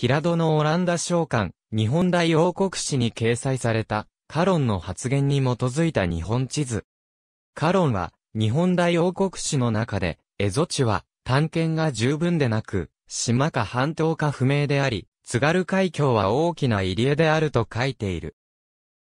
平戸のオランダ商館、日本大王国史に掲載された、カロンの発言に基づいた日本地図。カロンは、日本大王国史の中で、蝦夷地は、探検が十分でなく、島か半島か不明であり、津軽海峡は大きな入り江であると書いている。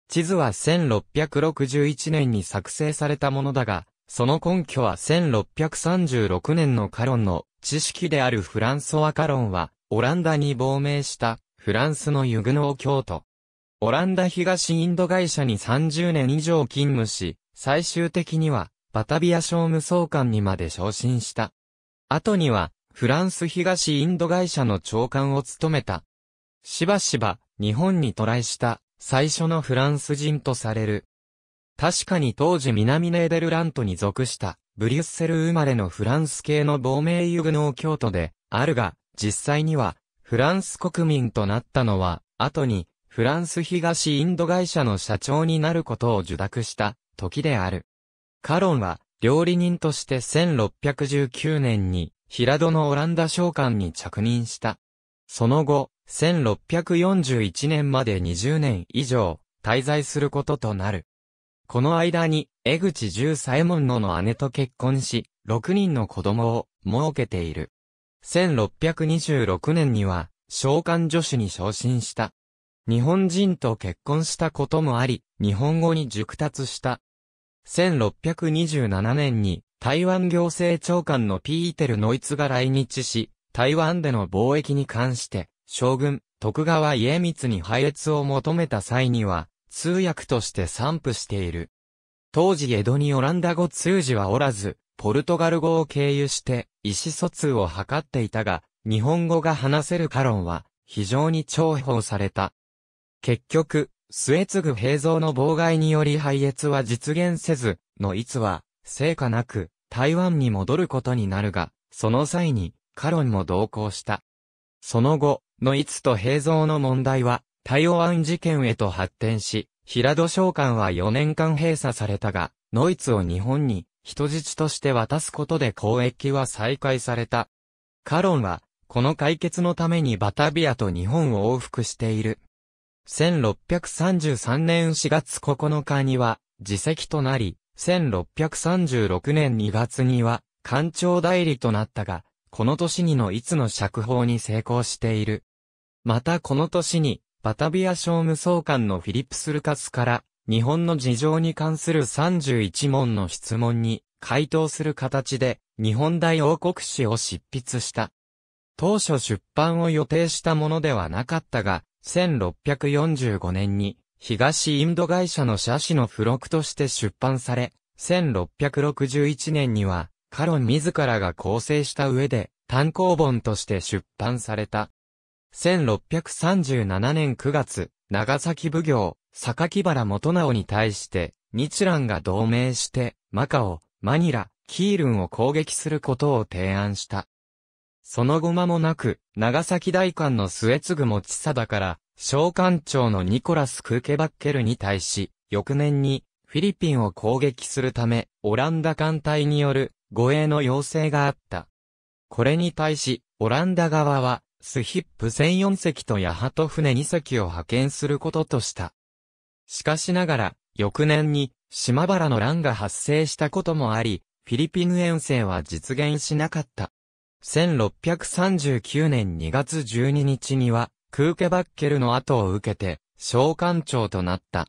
地図は1661年に作成されたものだが、その根拠は1636年のカロンの知識であるフランソワ・カロンは、オランダに亡命したフランスのユグノー教徒。オランダ東インド会社に30年以上勤務し、最終的にはバタビア商務総監にまで昇進した。後にはフランス東インド会社の長官を務めた。しばしば日本に渡来した最初のフランス人とされる。確かに当時南ネーデルラントに属したブリュッセル生まれのフランス系の亡命ユグノー教徒であるが、実際には、フランス国民となったのは、後に、フランス東インド会社の社長になることを受諾した時である。カロンは、料理人として1619年に、平戸のオランダ商館に着任した。その後、1641年まで20年以上、滞在することとなる。この間に、江口十左衛門の姉と結婚し、6人の子供を設けている。1626年には、召喚助手に昇進した。日本人と結婚したこともあり、日本語に熟達した。1627年に、台湾行政長官のピーテル・ノイツが来日し、台湾での貿易に関して、将軍、徳川家光に配列を求めた際には、通訳として散布している。当時江戸にオランダ語通じはおらず、ポルトガル語を経由して意思疎通を図っていたが、日本語が話せるカロンは非常に重宝された。結局、末次平蔵の妨害により敗越は実現せず、のいつは、成果なく、台湾に戻ることになるが、その際に、カロンも同行した。その後、のいつと平蔵の問題は、台湾事件へと発展し、平戸商館は4年間閉鎖されたが、ノイツを日本に人質として渡すことで交易は再開された。カロンは、この解決のためにバタビアと日本を往復している。1633年4月9日には、自席となり、1636年2月には、官庁代理となったが、この年にのいつの釈放に成功している。またこの年に、バタビア商務総監のフィリップス・ルカスから、日本の事情に関する31問の質問に回答する形で日本大王国史を執筆した。当初出版を予定したものではなかったが、1645年に東インド会社の社史の付録として出版され、1661年にはカロン自らが構成した上で単行本として出版された。1637年9月、長崎奉行、坂木原元直に対して、日蘭が同盟して、マカオ、マニラ、キールンを攻撃することを提案した。その後間もなく、長崎大官の末継もさだから、小官長のニコラス・クーケバッケルに対し、翌年に、フィリピンを攻撃するため、オランダ艦隊による護衛の要請があった。これに対し、オランダ側は、スヒップ1 4隻とヤハト船2隻を派遣することとした。しかしながら、翌年に島原の乱が発生したこともあり、フィリピン遠征は実現しなかった。1639年2月12日には、クーケバッケルの後を受けて、召喚長となった。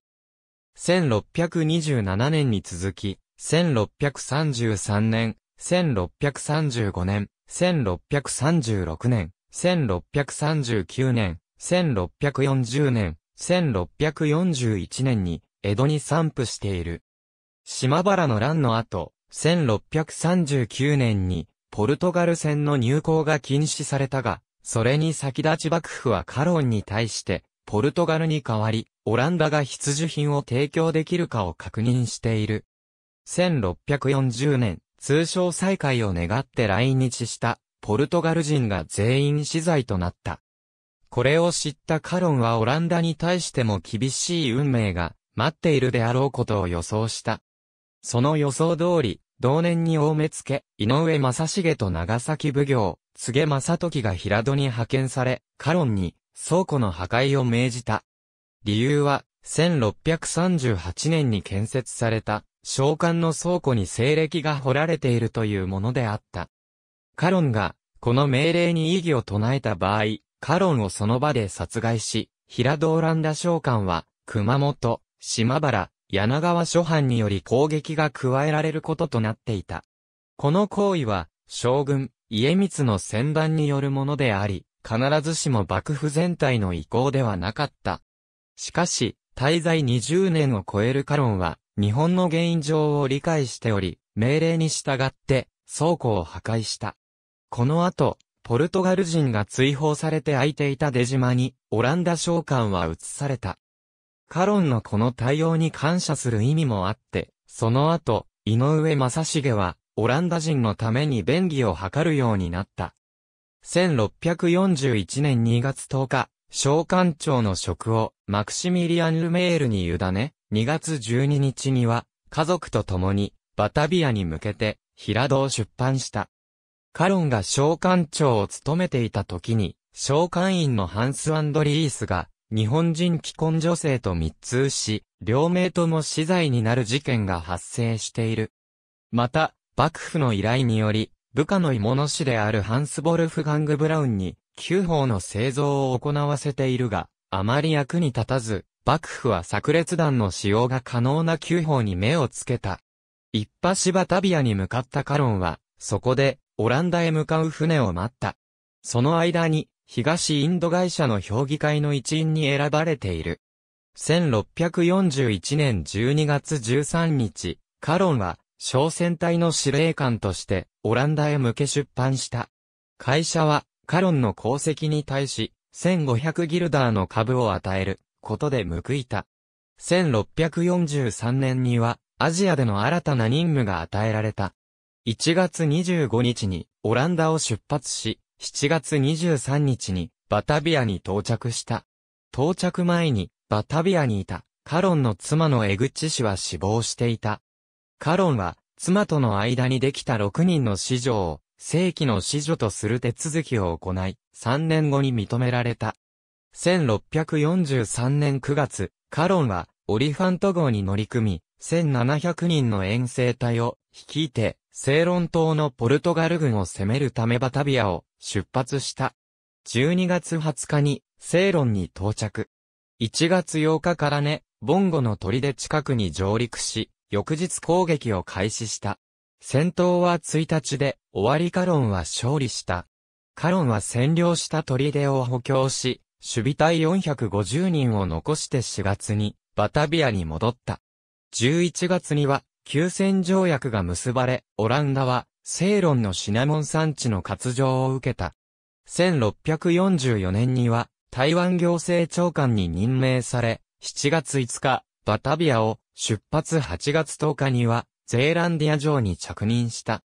1627年に続き、1633年、1635年、1636年、1639年、1640年、1641年に江戸に散布している。島原の乱の後、1639年にポルトガル船の入港が禁止されたが、それに先立ち幕府はカロンに対して、ポルトガルに代わり、オランダが必需品を提供できるかを確認している。1640年、通商再開を願って来日した、ポルトガル人が全員死罪となった。これを知ったカロンはオランダに対しても厳しい運命が待っているであろうことを予想した。その予想通り、同年に大目付、井上正重と長崎奉行、杉正時が平戸に派遣され、カロンに倉庫の破壊を命じた。理由は、1638年に建設された、召喚の倉庫に西暦が掘られているというものであった。カロンが、この命令に異議を唱えた場合、カロンをその場で殺害し、平戸オランダ将官は、熊本、島原、柳川諸藩により攻撃が加えられることとなっていた。この行為は、将軍、家光の戦乱によるものであり、必ずしも幕府全体の意向ではなかった。しかし、滞在20年を超えるカロンは、日本の現状を理解しており、命令に従って、倉庫を破壊した。この後、ポルトガル人が追放されて空いていた出島に、オランダ商館は移された。カロンのこの対応に感謝する意味もあって、その後、井上正重は、オランダ人のために便宜を図るようになった。1641年2月10日、商館長の職をマクシミリアン・ルメールに委ね、2月12日には、家族と共に、バタビアに向けて、平戸を出版した。カロンが召喚長を務めていた時に、召喚員のハンス・アンドリースが、日本人既婚女性と密通し、両名とも死罪になる事件が発生している。また、幕府の依頼により、部下の芋の師であるハンス・ボルフガング・ブラウンに、旧法の製造を行わせているが、あまり役に立たず、幕府は炸裂弾の使用が可能な旧法に目をつけた。一派芝タビアに向かったカロンは、そこで、オランダへ向かう船を待った。その間に、東インド会社の評議会の一員に選ばれている。1641年12月13日、カロンは、小船隊の司令官として、オランダへ向け出版した。会社は、カロンの功績に対し、1500ギルダーの株を与える、ことで報いた。1643年には、アジアでの新たな任務が与えられた。1月25日にオランダを出発し、7月23日にバタビアに到着した。到着前にバタビアにいたカロンの妻のエグチ氏は死亡していた。カロンは妻との間にできた6人の子女を正規の子女とする手続きを行い、3年後に認められた。1643年9月、カロンはオリファント号に乗り組み、1700人の遠征隊を率いてセーロン島のポルトガル軍を攻めるためバタビアを出発した。12月20日にセーロンに到着。1月8日からね、ボンゴの砦近くに上陸し、翌日攻撃を開始した。戦闘は1日で、終わりカロンは勝利した。カロンは占領した砦を補強し、守備隊450人を残して4月に、バタビアに戻った。11月には、休戦条約が結ばれ、オランダは、セイロンのシナモン産地の割譲を受けた。1644年には、台湾行政長官に任命され、7月5日、バタビアを出発8月10日には、ゼーランディア城に着任した。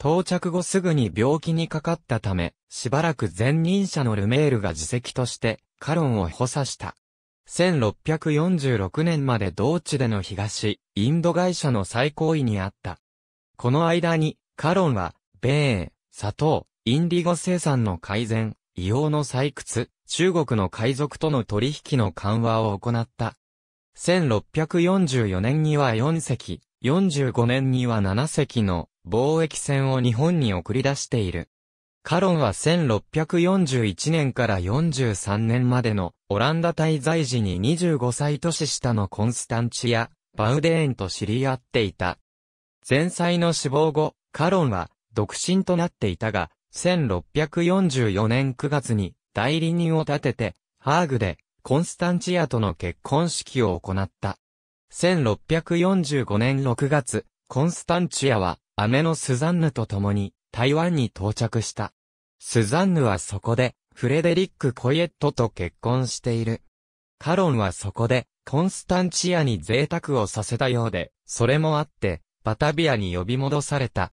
到着後すぐに病気にかかったため、しばらく前任者のルメールが自責として、カロンを補佐した。1646年まで同地での東、インド会社の最高位にあった。この間に、カロンは、米、砂糖、インディゴ生産の改善、硫黄の採掘、中国の海賊との取引の緩和を行った。1644年には4隻、45年には7隻の貿易船を日本に送り出している。カロンは1641年から43年までのオランダ滞在時に25歳年下のコンスタンチア、バウデーンと知り合っていた。前妻の死亡後、カロンは独身となっていたが、1644年9月に代理人を立てて、ハーグでコンスタンチアとの結婚式を行った。1645年6月、コンスタンチアは姉のスザンヌと共に台湾に到着した。スザンヌはそこで、フレデリック・コイエットと結婚している。カロンはそこで、コンスタンチアに贅沢をさせたようで、それもあって、バタビアに呼び戻された。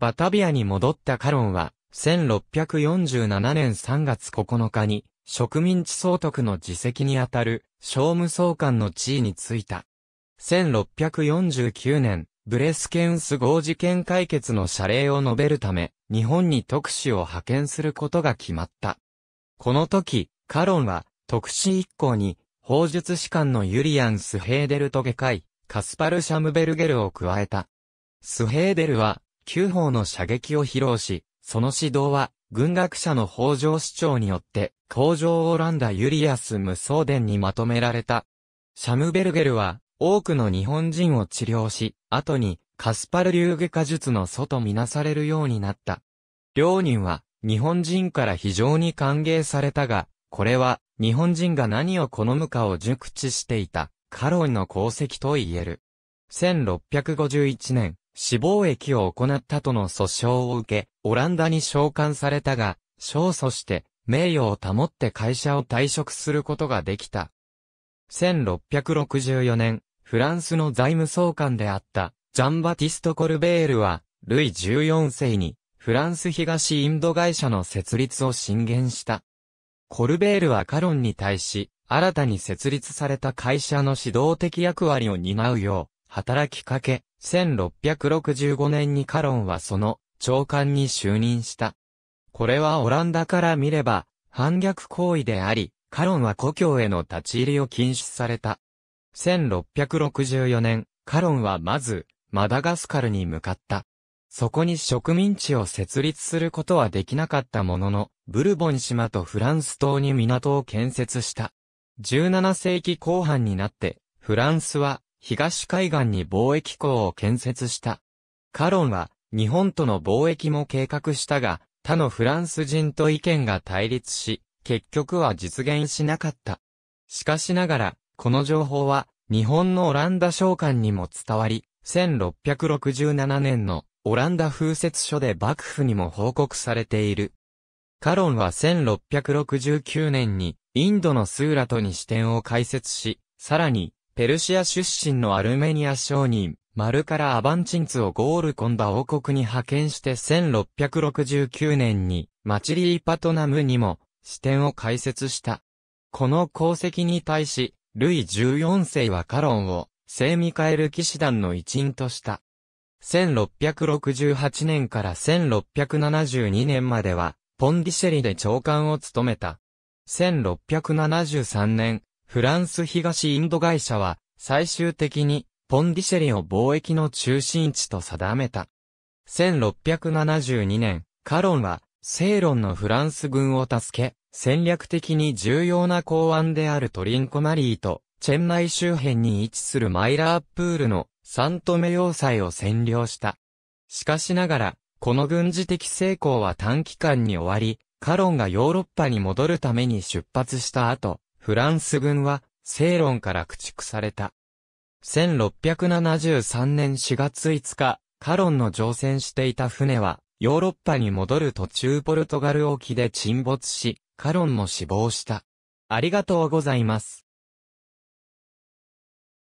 バタビアに戻ったカロンは、1647年3月9日に、植民地総督の自責にあたる、商務総監の地位に就いた。1649年、ブレスケンス号事件解決の謝礼を述べるため、日本に特使を派遣することが決まった。この時、カロンは、特使一行に、法術士官のユリアン・スヘーデルと下界、カスパル・シャムベルゲルを加えた。スヘーデルは、旧法の射撃を披露し、その指導は、軍学者の法上市長によって、工場オランダユリアスムソーデンにまとめられた。シャムベルゲルは、多くの日本人を治療し、後にカスパル流外科術の祖とみなされるようになった。両人は日本人から非常に歓迎されたが、これは日本人が何を好むかを熟知していたカロンの功績と言える。1651年、死亡液を行ったとの訴訟を受け、オランダに召喚されたが、勝訴して名誉を保って会社を退職することができた。1664年、フランスの財務総監であったジャンバティスト・コルベールは、ルイ14世にフランス東インド会社の設立を進言した。コルベールはカロンに対し、新たに設立された会社の指導的役割を担うよう、働きかけ、1665年にカロンはその長官に就任した。これはオランダから見れば、反逆行為であり、カロンは故郷への立ち入りを禁止された。1664年、カロンはまず、マダガスカルに向かった。そこに植民地を設立することはできなかったものの、ブルボン島とフランス島に港を建設した。17世紀後半になって、フランスは東海岸に貿易港を建設した。カロンは日本との貿易も計画したが、他のフランス人と意見が対立し、結局は実現しなかった。しかしながら、この情報は、日本のオランダ商館にも伝わり、1667年のオランダ風雪書で幕府にも報告されている。カロンは1669年にインドのスーラトに支店を開設し、さらにペルシア出身のアルメニア商人、マルカラ・アバンチンツをゴールコンダ王国に派遣して1669年にマチリーパトナムにも支店を開設した。この功績に対し、ルイ14世はカロンを、聖ミカエル騎士団の一員とした。1668年から1672年までは、ポンディシェリで長官を務めた。1673年、フランス東インド会社は、最終的に、ポンディシェリを貿易の中心地と定めた。1672年、カロンは、セイロンのフランス軍を助け、戦略的に重要な港湾であるトリンコマリーと、チェンマイ周辺に位置するマイラープールのサントメ要塞を占領した。しかしながら、この軍事的成功は短期間に終わり、カロンがヨーロッパに戻るために出発した後、フランス軍は、セイロンから駆逐された。1673年4月5日、カロンの乗船していた船は、ヨーロッパに戻る途中ポルトガル沖で沈没し、カロンも死亡した。ありがとうございます。